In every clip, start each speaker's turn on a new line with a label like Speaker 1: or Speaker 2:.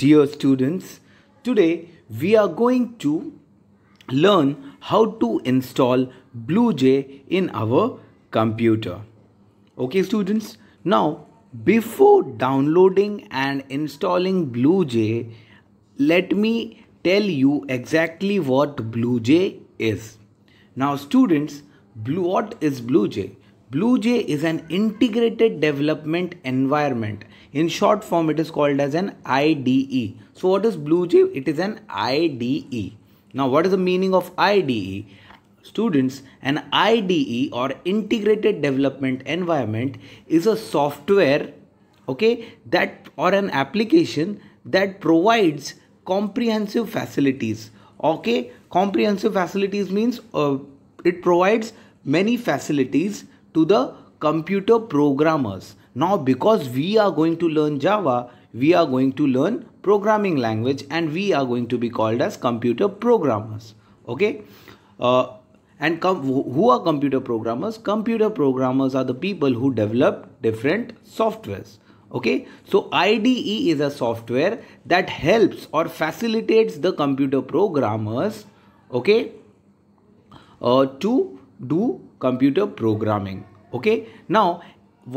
Speaker 1: Dear students, today we are going to learn how to install BlueJ in our computer. Okay students, now before downloading and installing BlueJ, let me tell you exactly what BlueJ is. Now students, Blue, what is BlueJ? BlueJ is an integrated development environment. In short form, it is called as an IDE. So what is BlueJ? It is an IDE. Now what is the meaning of IDE? Students, an IDE or integrated development environment is a software okay that or an application that provides comprehensive facilities okay comprehensive facilities means uh, it provides many facilities to the computer programmers. Now because we are going to learn Java, we are going to learn programming language and we are going to be called as computer programmers. Okay. Uh, and who are computer programmers? Computer programmers are the people who develop different softwares. Okay, so IDE is a software that helps or facilitates the computer programmers, okay, uh, to do computer programming okay now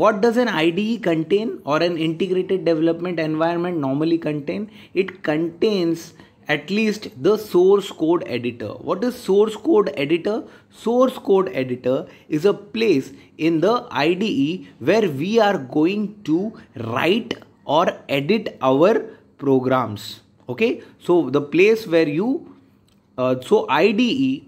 Speaker 1: what does an IDE contain or an integrated development environment normally contain? It contains at least the source code editor. What is source code editor? Source code editor is a place in the IDE where we are going to write or edit our programs. Okay, so the place where you, uh, so IDE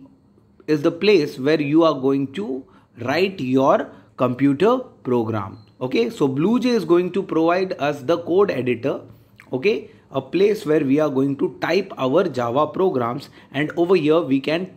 Speaker 1: is the place where you are going to write your computer program okay so bluejay is going to provide us the code editor okay a place where we are going to type our java programs and over here we can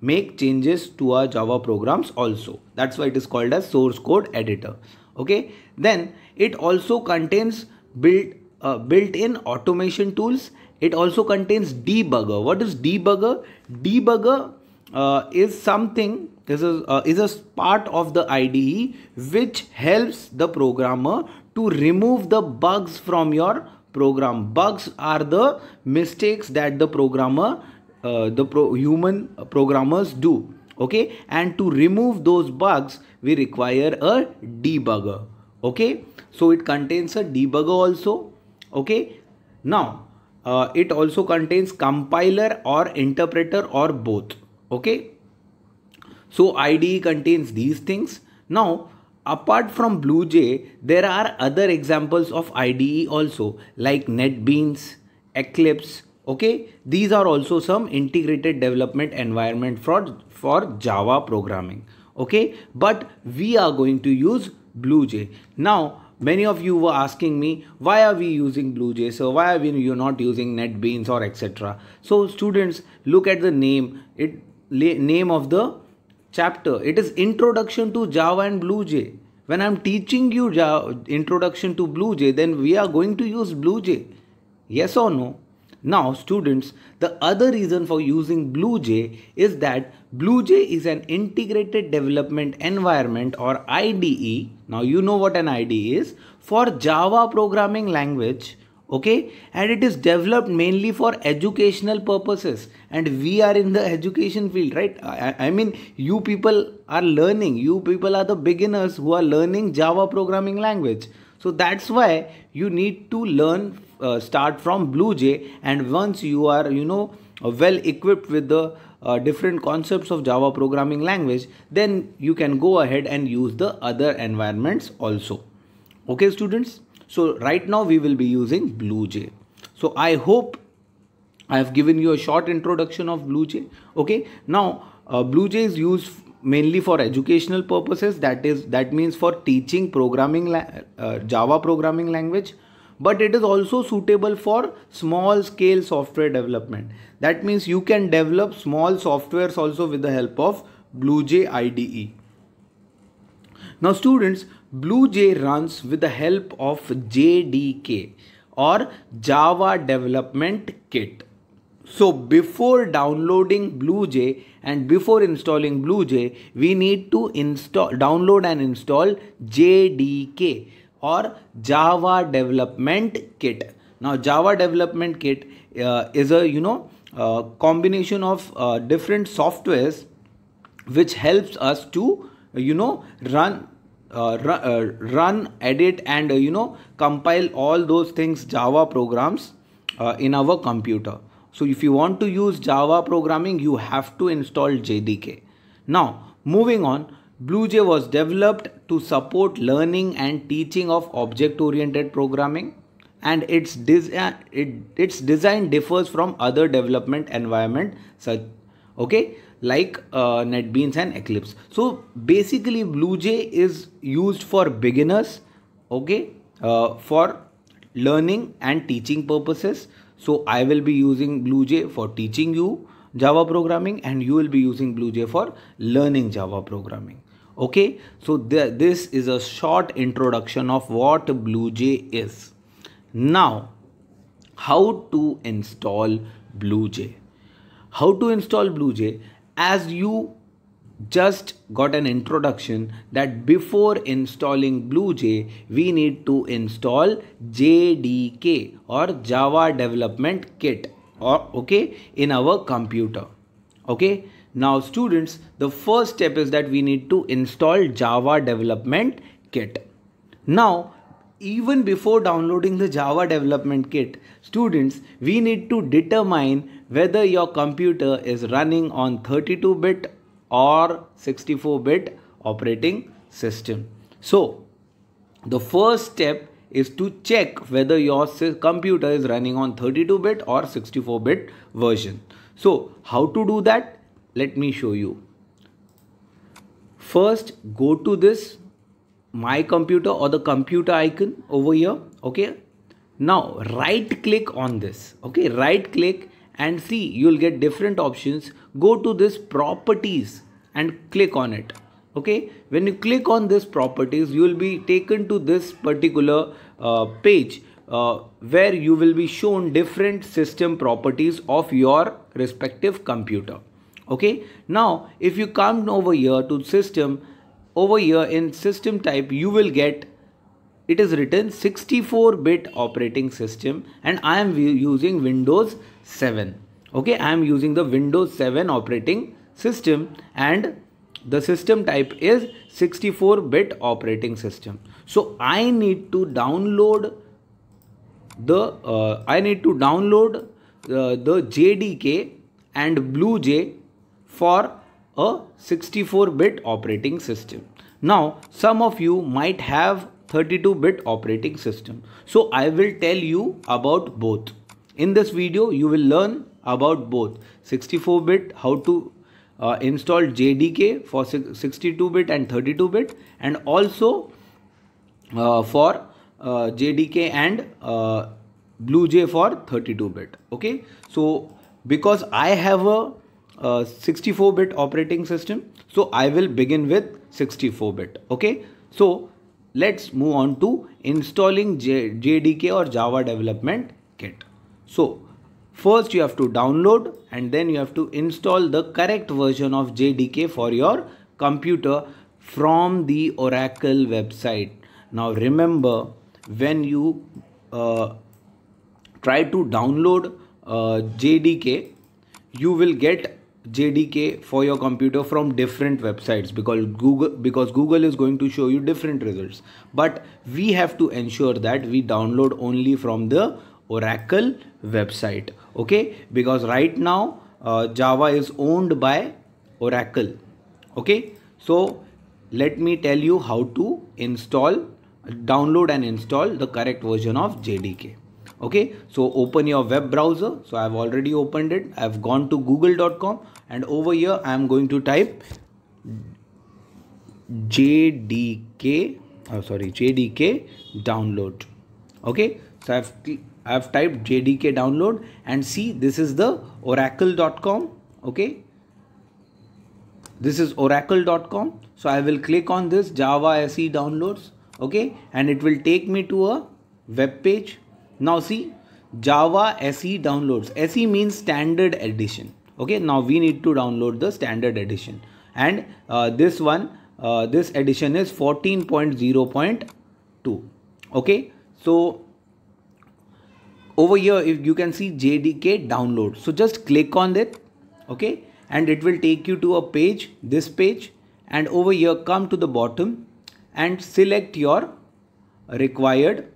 Speaker 1: make changes to our java programs also that's why it is called as source code editor okay then it also contains built uh, built-in automation tools it also contains debugger what is debugger debugger uh, is something this is uh, is a part of the IDE which helps the programmer to remove the bugs from your program bugs are the mistakes that the programmer uh, the pro human programmers do okay and to remove those bugs we require a debugger okay so it contains a debugger also okay now uh, it also contains compiler or interpreter or both okay so ide contains these things now apart from bluejay there are other examples of ide also like netbeans eclipse okay these are also some integrated development environment for for java programming okay but we are going to use bluejay now many of you were asking me why are we using bluejay so why are we you not using netbeans or etc so students look at the name it name of the chapter. It is Introduction to Java and BlueJ. When I am teaching you Java, Introduction to BlueJ, then we are going to use BlueJ. Yes or no? Now, students, the other reason for using BlueJ is that BlueJ is an integrated development environment or IDE. Now, you know what an IDE is for Java programming language okay and it is developed mainly for educational purposes and we are in the education field right I, I, mean you people are learning you people are the beginners who are learning java programming language so that's why you need to learn uh, start from bluejay and once you are you know well equipped with the uh, different concepts of java programming language then you can go ahead and use the other environments also okay students so right now we will be using BlueJ. So I hope I have given you a short introduction of BlueJ. Okay. Now uh, BlueJ is used mainly for educational purposes. That is that means for teaching programming uh, Java programming language. But it is also suitable for small scale software development. That means you can develop small softwares also with the help of BlueJ IDE. Now students, BlueJ runs with the help of JDK or Java Development Kit. So before downloading BlueJ and before installing BlueJ, we need to install, download and install JDK or Java Development Kit. Now Java Development Kit uh, is a you know uh, combination of uh, different softwares which helps us to you know run uh, run, uh, run, edit and uh, you know compile all those things java programs uh, in our computer so if you want to use java programming you have to install jdk now moving on bluejay was developed to support learning and teaching of object oriented programming and its design uh, it, its design differs from other development environment such okay like uh, NetBeans and Eclipse. So basically BlueJ is used for beginners, okay, uh, for learning and teaching purposes. So I will be using BlueJ for teaching you Java programming and you will be using BlueJ for learning Java programming. Okay, so th this is a short introduction of what BlueJ is. Now, how to install BlueJ how to install BlueJ as you just got an introduction that before installing BlueJ, we need to install JDK or Java Development Kit or okay in our computer. Okay. Now students, the first step is that we need to install Java Development Kit. Now even before downloading the Java development kit, students, we need to determine whether your computer is running on 32-bit or 64-bit operating system. So, the first step is to check whether your computer is running on 32-bit or 64-bit version. So, how to do that? Let me show you. First, go to this my computer or the computer icon over here okay now right click on this okay right click and see you'll get different options go to this properties and click on it okay when you click on this properties you will be taken to this particular uh, page uh, where you will be shown different system properties of your respective computer okay now if you come over here to system over here in system type you will get it is written 64 bit operating system and I am using Windows 7 okay I am using the Windows 7 operating system and the system type is 64 bit operating system so I need to download the uh, I need to download uh, the JDK and BlueJ for a 64-bit operating system. Now, some of you might have 32-bit operating system. So I will tell you about both. In this video, you will learn about both 64-bit, how to uh, install JDK for 62-bit and 32-bit and also uh, for uh, JDK and uh, BlueJ for 32-bit. Okay, so because I have a 64-bit operating system. So I will begin with 64-bit. Okay. So let's move on to installing J JDK or Java Development Kit. So first you have to download and then you have to install the correct version of JDK for your computer from the Oracle website. Now remember when you uh, try to download uh, JDK, you will get JDK for your computer from different websites because Google because Google is going to show you different results. But we have to ensure that we download only from the Oracle website. Okay, because right now uh, Java is owned by Oracle. Okay, so let me tell you how to install, download and install the correct version of JDK okay so open your web browser so i've already opened it i've gone to google.com and over here i'm going to type jdk oh sorry jdk download okay so i've i've typed jdk download and see this is the oracle.com okay this is oracle.com so i will click on this java se downloads okay and it will take me to a web page now see Java SE downloads. SE means standard edition. Okay, now we need to download the standard edition and uh, this one, uh, this edition is 14.0.2. Okay, so over here if you can see JDK download. So just click on it. Okay, and it will take you to a page, this page and over here come to the bottom and select your required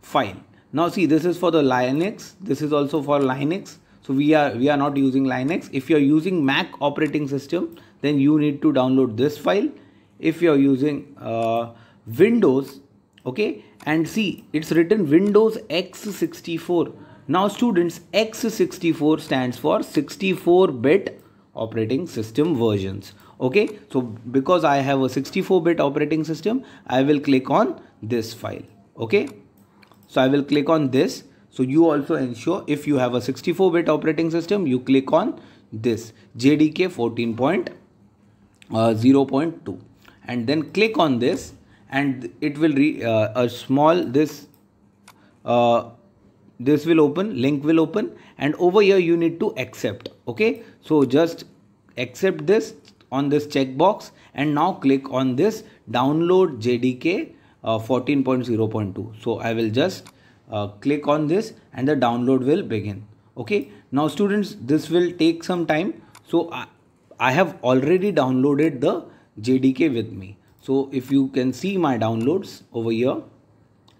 Speaker 1: file now see this is for the linux this is also for linux so we are we are not using linux if you are using mac operating system then you need to download this file if you are using uh, windows okay and see it's written windows x64 now students x64 stands for 64 bit operating system versions okay so because i have a 64 bit operating system i will click on this file okay so I will click on this. So you also ensure if you have a 64-bit operating system, you click on this JDK 14.0.2 uh, and then click on this and it will re uh, a small this uh, this will open link will open and over here you need to accept okay so just accept this on this checkbox and now click on this download JDK 14.0.2 uh, so i will just uh, click on this and the download will begin okay now students this will take some time so I, I have already downloaded the JDK with me. So if you can see my downloads over here,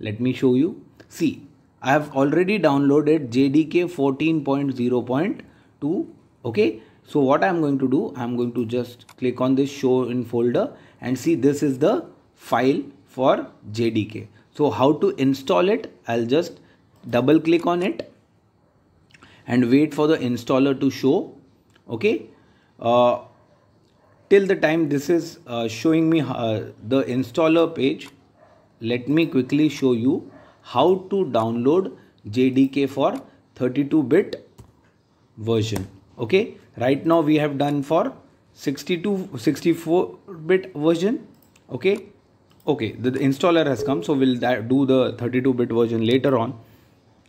Speaker 1: let me show you. See, I have already downloaded JDK 14.0.2. Okay. So what I'm going to do, I'm going to just click on this show in folder and see this is the file for JDK. So how to install it? I'll just double click on it and wait for the installer to show. Okay. Uh, till the time this is uh, showing me uh, the installer page, let me quickly show you how to download JDK for 32-bit version. Okay. Right now we have done for 62, 64-bit version. Okay okay the, the installer has come so we'll do the 32 bit version later on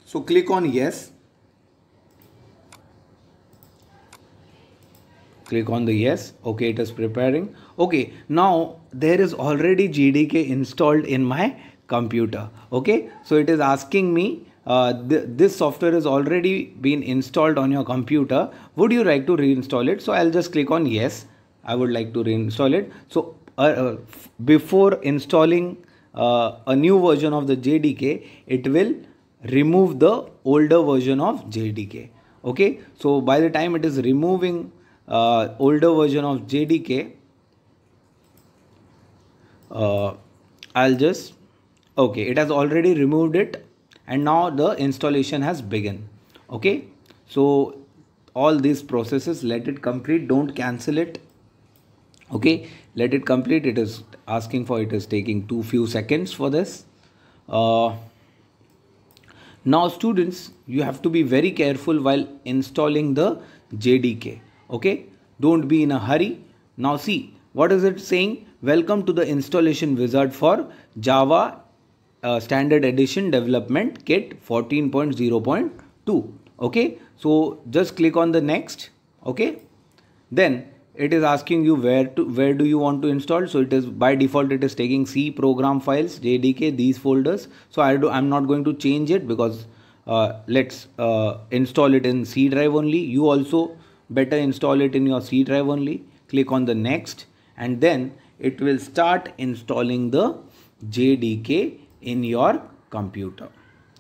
Speaker 1: so click on yes click on the yes okay it is preparing okay now there is already GDK installed in my computer okay so it is asking me uh, th this software has already been installed on your computer would you like to reinstall it so I'll just click on yes I would like to reinstall it so uh, uh, before installing uh, a new version of the JDK, it will remove the older version of JDK. Okay, so by the time it is removing uh, older version of JDK, uh, I'll just okay. It has already removed it, and now the installation has begun. Okay, so all these processes let it complete. Don't cancel it. Okay, let it complete it is asking for it is taking too few seconds for this uh, now students you have to be very careful while installing the jdk okay don't be in a hurry now see what is it saying welcome to the installation wizard for java uh, standard edition development kit 14.0.2 okay so just click on the next okay then it is asking you where to where do you want to install so it is by default it is taking c program files jdk these folders so i do i'm not going to change it because uh, let's uh, install it in c drive only you also better install it in your c drive only click on the next and then it will start installing the jdk in your computer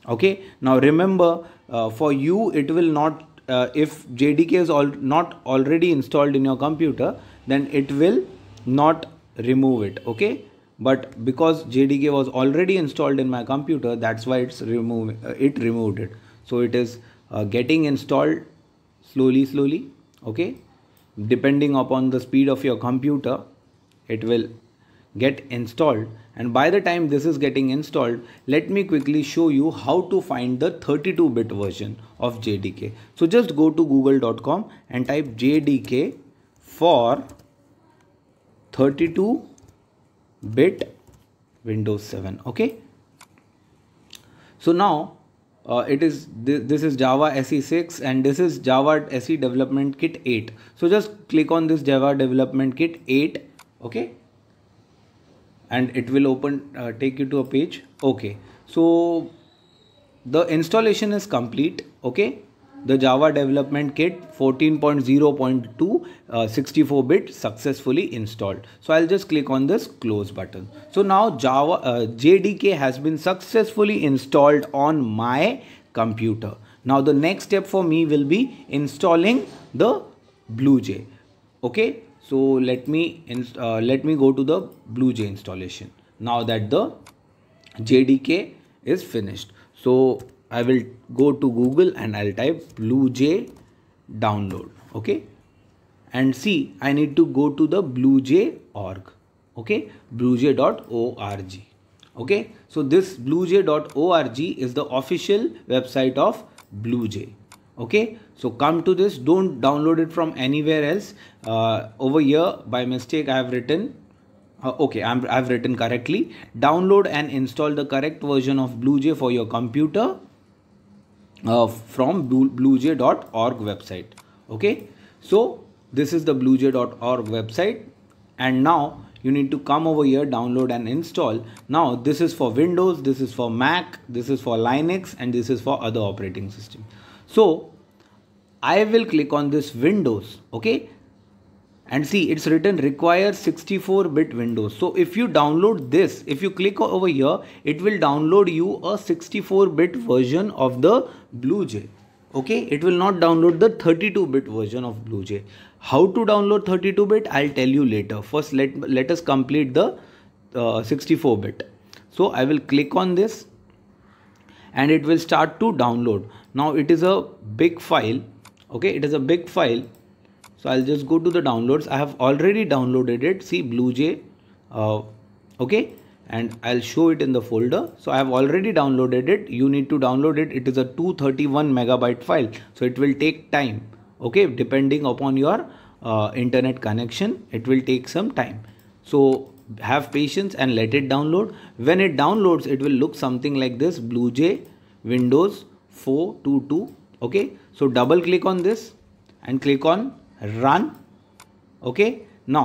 Speaker 1: okay now remember uh, for you it will not uh, if JDK is all not already installed in your computer, then it will not remove it. Okay. But because JDK was already installed in my computer, that's why it's removing. uh, it removed it. So it is uh, getting installed slowly, slowly. Okay. Depending upon the speed of your computer, it will get installed and by the time this is getting installed let me quickly show you how to find the 32 bit version of JDK so just go to google.com and type JDK for 32 bit Windows 7 okay so now uh, it is this is java se6 and this is java se development kit 8 so just click on this java development kit 8 okay and it will open uh, take you to a page okay so the installation is complete okay the java development kit 14.0.2 uh, 64 bit successfully installed so i'll just click on this close button so now java uh, jdk has been successfully installed on my computer now the next step for me will be installing the BlueJ. okay so let me uh, let me go to the bluejay installation now that the jdk is finished so i will go to google and i'll type bluejay download okay and see i need to go to the bluejay org okay bluejay.org okay so this bluejay.org is the official website of bluejay okay so come to this don't download it from anywhere else uh, over here by mistake i have written uh, okay I'm, i've written correctly download and install the correct version of bluejay for your computer uh, from bluejay.org website okay so this is the bluejay.org website and now you need to come over here download and install now this is for windows this is for mac this is for linux and this is for other operating system so I will click on this Windows. Okay. And see, it's written require 64 bit Windows. So if you download this, if you click over here, it will download you a 64 bit version of the jay okay it will not download the 32 bit version of jay how to download 32 bit i'll tell you later first let let us complete the uh, 64 bit so i will click on this and it will start to download now it is a big file okay it is a big file so I'll just go to the downloads I have already downloaded it see BlueJ, uh, okay and I'll show it in the folder so I have already downloaded it you need to download it it is a 231 megabyte file so it will take time okay depending upon your uh, internet connection it will take some time so have patience and let it download when it downloads it will look something like this BlueJ windows 422 okay so double click on this and click on run okay now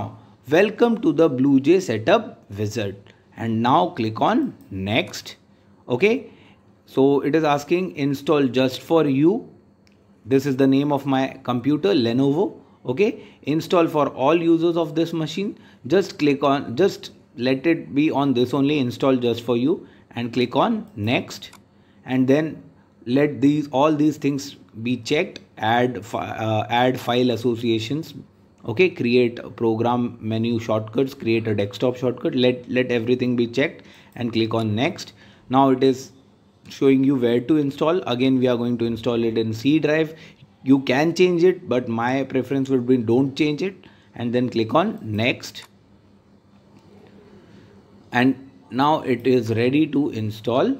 Speaker 1: welcome to the bluejay setup wizard and now click on next okay so it is asking install just for you this is the name of my computer lenovo okay install for all users of this machine just click on just let it be on this only install just for you and click on next and then let these all these things be checked add uh, add file associations okay create program menu shortcuts create a desktop shortcut let let everything be checked and click on next now it is showing you where to install again we are going to install it in c drive you can change it but my preference would be don't change it and then click on next and now it is ready to install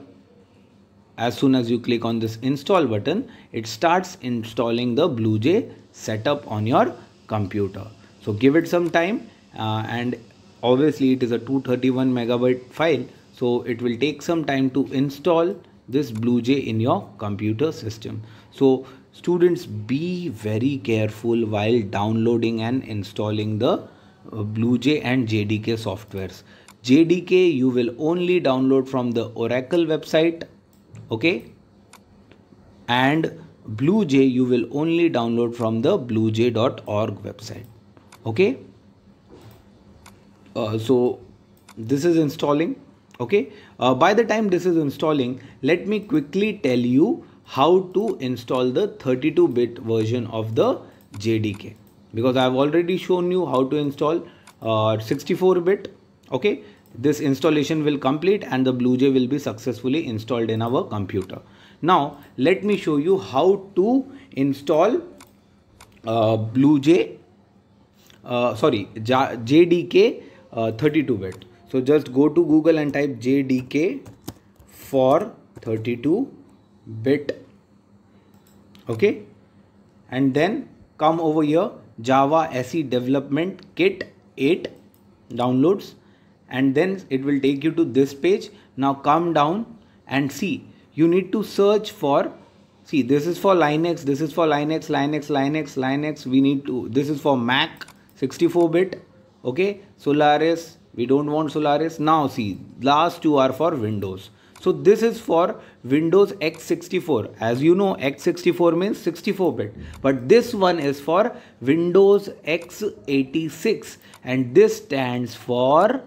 Speaker 1: as soon as you click on this install button, it starts installing the BlueJ setup on your computer. So give it some time uh, and obviously it is a 231 megabyte file. So it will take some time to install this BlueJ in your computer system. So students be very careful while downloading and installing the uh, BlueJ and JDK softwares. JDK you will only download from the Oracle website okay and bluejay you will only download from the bluejay.org website okay uh, so this is installing okay uh, by the time this is installing let me quickly tell you how to install the 32 bit version of the JDK because I've already shown you how to install uh, 64 bit okay this installation will complete and the BlueJ will be successfully installed in our computer. Now let me show you how to install uh, BlueJ uh, sorry JDK 32-bit. Uh, so just go to Google and type JDK for 32-bit okay and then come over here Java SE development kit 8 downloads and then it will take you to this page now come down and see you need to search for see this is for linux this is for linux linux linux linux we need to this is for mac 64 bit okay solaris we don't want solaris now see last two are for windows so this is for Windows x64. As you know, x64 means 64 bit. But this one is for Windows x86 and this stands for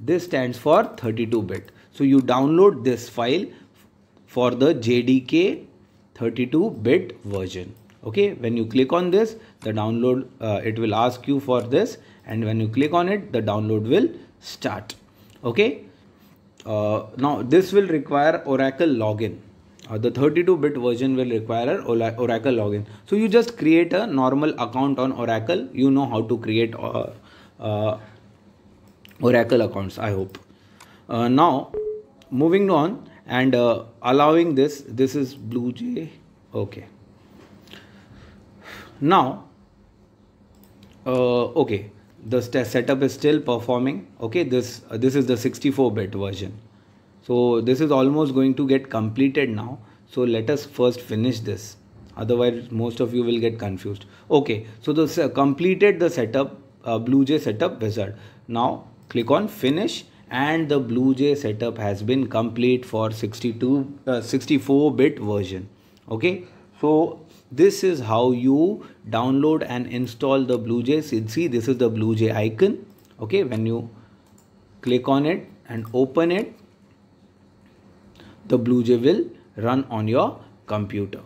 Speaker 1: this stands for 32 bit. So you download this file for the JDK 32 bit version. Okay, when you click on this, the download, uh, it will ask you for this and when you click on it, the download will start. Okay, uh, now this will require Oracle login. Uh, the 32 bit version will require oracle login so you just create a normal account on oracle you know how to create uh, uh, Oracle accounts, I hope. Uh, now, moving on and uh, allowing this, this is Blue Jay. Okay. Now, uh, okay, the setup is still performing. Okay, this uh, this is the 64-bit version. So this is almost going to get completed now. So let us first finish this. Otherwise, most of you will get confused. Okay, so this completed the setup, uh, BlueJ setup wizard. Now click on finish and the bluejay setup has been complete for 62 uh, 64 bit version okay so this is how you download and install the bluejay see this is the bluejay icon okay when you click on it and open it the bluejay will run on your computer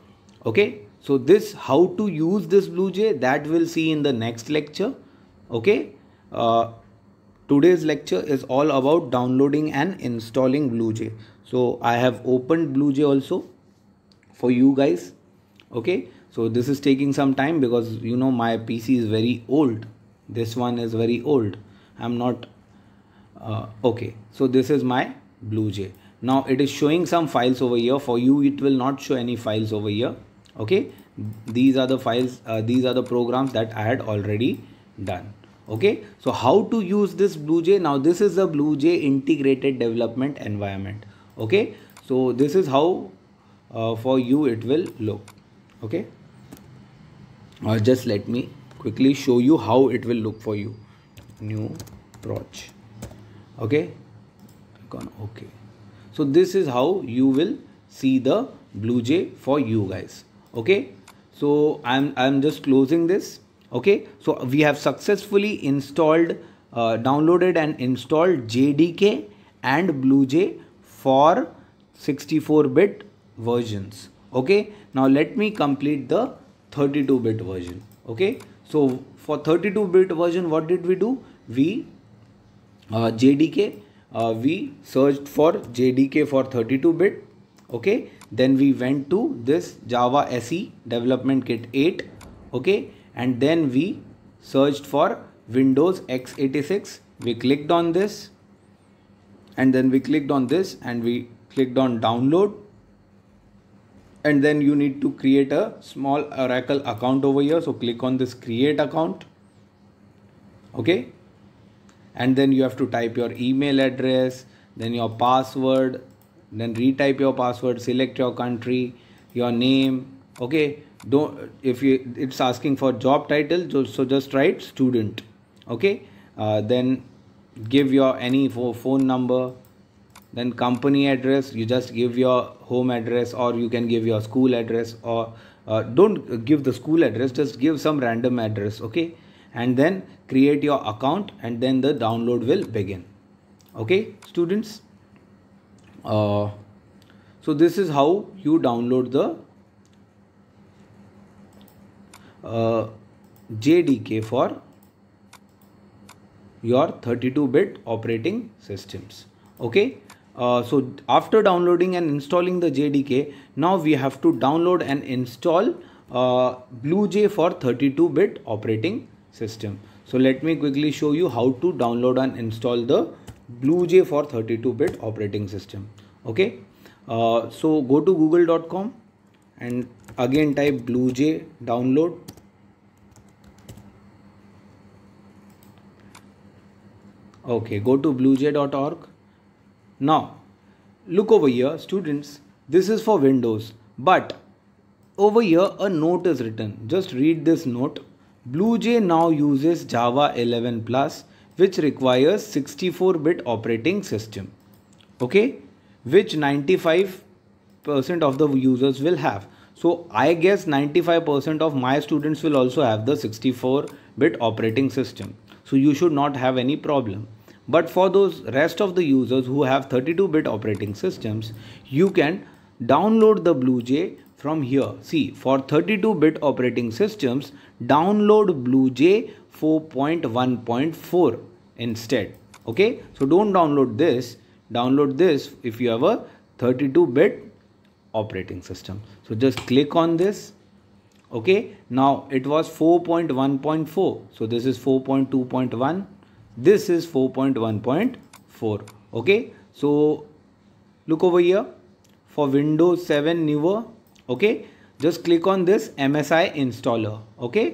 Speaker 1: okay so this how to use this bluejay that we'll see in the next lecture okay uh, Today's lecture is all about downloading and installing BlueJ. So I have opened BlueJ also for you guys. Okay, so this is taking some time because you know my PC is very old. This one is very old. I'm not uh, okay. So this is my BlueJ. Now it is showing some files over here. For you, it will not show any files over here. Okay, these are the files. Uh, these are the programs that I had already done okay so how to use this bluejay now this is the bluejay integrated development environment okay so this is how uh, for you it will look okay or uh, just let me quickly show you how it will look for you new approach okay okay so this is how you will see the bluejay for you guys okay so i'm i'm just closing this okay so we have successfully installed uh, downloaded and installed JDK and BlueJ for 64 bit versions okay now let me complete the 32 bit version okay so for 32 bit version what did we do we uh, JDK uh, we searched for JDK for 32 bit okay then we went to this Java SE development kit 8 okay and then we searched for Windows x86 we clicked on this and then we clicked on this and we clicked on download and then you need to create a small oracle account over here so click on this create account okay and then you have to type your email address then your password then retype your password select your country your name okay don't if you it's asking for job title so just write student okay uh, then give your any phone number then company address you just give your home address or you can give your school address or uh, don't give the school address just give some random address okay and then create your account and then the download will begin okay students uh, so this is how you download the uh, JDK for your 32-bit operating systems. Okay. Uh, so after downloading and installing the JDK, now we have to download and install uh, BlueJ for 32-bit operating system. So let me quickly show you how to download and install the BlueJ for 32-bit operating system. Okay. Uh, so go to google.com and again type BlueJ download Okay, go to bluejay.org. Now, look over here, students. This is for Windows, but over here a note is written. Just read this note. BlueJay now uses Java 11 Plus, which requires 64-bit operating system. Okay, which 95% of the users will have. So I guess 95% of my students will also have the 64-bit operating system so you should not have any problem but for those rest of the users who have 32 bit operating systems you can download the bluejay from here see for 32 bit operating systems download bluejay 4.1.4 instead okay so don't download this download this if you have a 32 bit operating system so just click on this okay now it was 4.1.4 so this is 4.2.1 this is 4.1.4 okay so look over here for windows 7 newer okay just click on this msi installer okay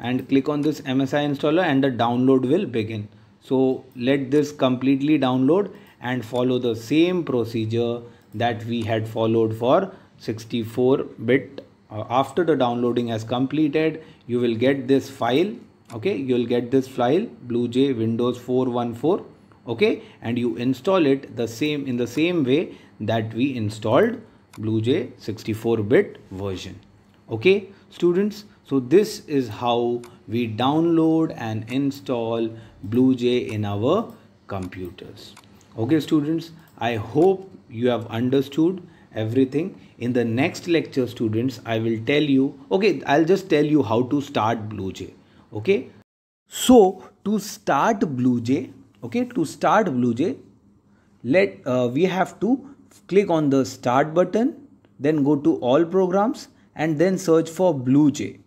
Speaker 1: and click on this msi installer and the download will begin so let this completely download and follow the same procedure that we had followed for 64 bit uh, after the downloading has completed you will get this file okay you'll get this file bluejay windows 414 okay and you install it the same in the same way that we installed bluejay 64 bit version okay students so this is how we download and install bluejay in our computers okay students i hope you have understood everything in the next lecture students i will tell you okay i'll just tell you how to start BlueJ. okay so to start BlueJ. okay to start BlueJ, let uh, we have to click on the start button then go to all programs and then search for BlueJ.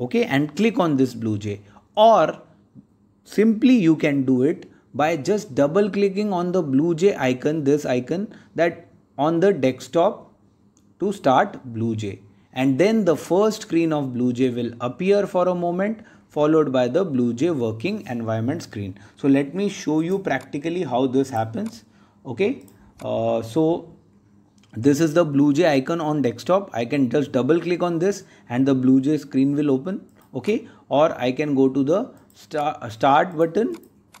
Speaker 1: okay and click on this BlueJ. or simply you can do it by just double clicking on the BlueJ icon this icon that on the desktop to start BlueJ and then the first screen of BlueJ will appear for a moment followed by the BlueJ working environment screen. So let me show you practically how this happens. Okay, uh, so this is the BlueJ icon on desktop. I can just double click on this and the BlueJ screen will open. Okay, or I can go to the star start button,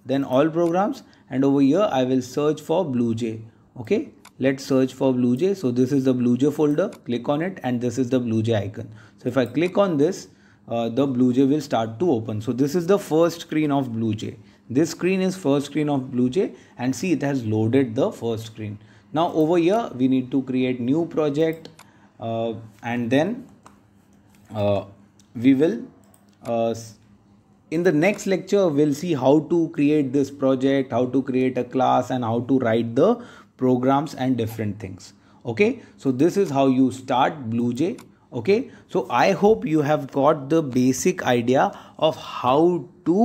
Speaker 1: then all programs and over here I will search for BlueJ. Okay, let's search for bluejay so this is the bluejay folder click on it and this is the bluejay icon so if i click on this uh, the bluejay will start to open so this is the first screen of bluejay this screen is first screen of bluejay and see it has loaded the first screen now over here we need to create new project uh, and then uh, we will uh, in the next lecture we'll see how to create this project how to create a class and how to write the programs and different things okay so this is how you start bluejay okay so i hope you have got the basic idea of how to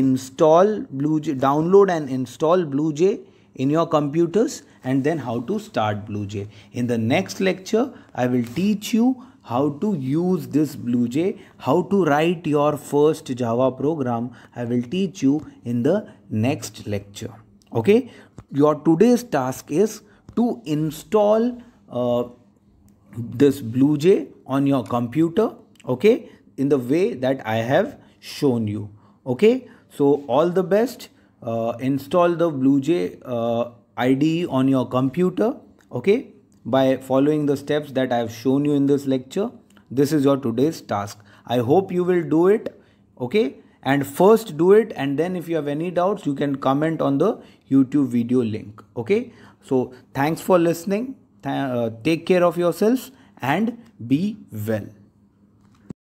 Speaker 1: install bluejay download and install bluejay in your computers and then how to start bluejay in the next lecture i will teach you how to use this bluejay how to write your first java program i will teach you in the next lecture okay your today's task is to install uh, this bluejay on your computer okay in the way that i have shown you okay so all the best uh, install the bluejay uh, ide on your computer okay by following the steps that i have shown you in this lecture this is your today's task i hope you will do it okay and first do it and then if you have any doubts you can comment on the youtube video link okay so thanks for listening Th uh, take care of yourselves and be well